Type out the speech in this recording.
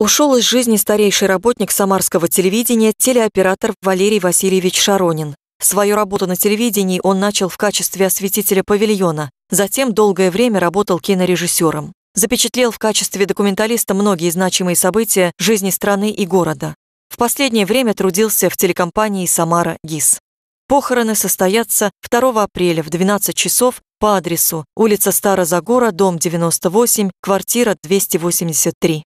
Ушел из жизни старейший работник самарского телевидения, телеоператор Валерий Васильевич Шаронин. Свою работу на телевидении он начал в качестве осветителя павильона, затем долгое время работал кинорежиссером. Запечатлел в качестве документалиста многие значимые события жизни страны и города. В последнее время трудился в телекомпании «Самара ГИС». Похороны состоятся 2 апреля в 12 часов по адресу улица Старозагора, дом 98, квартира 283.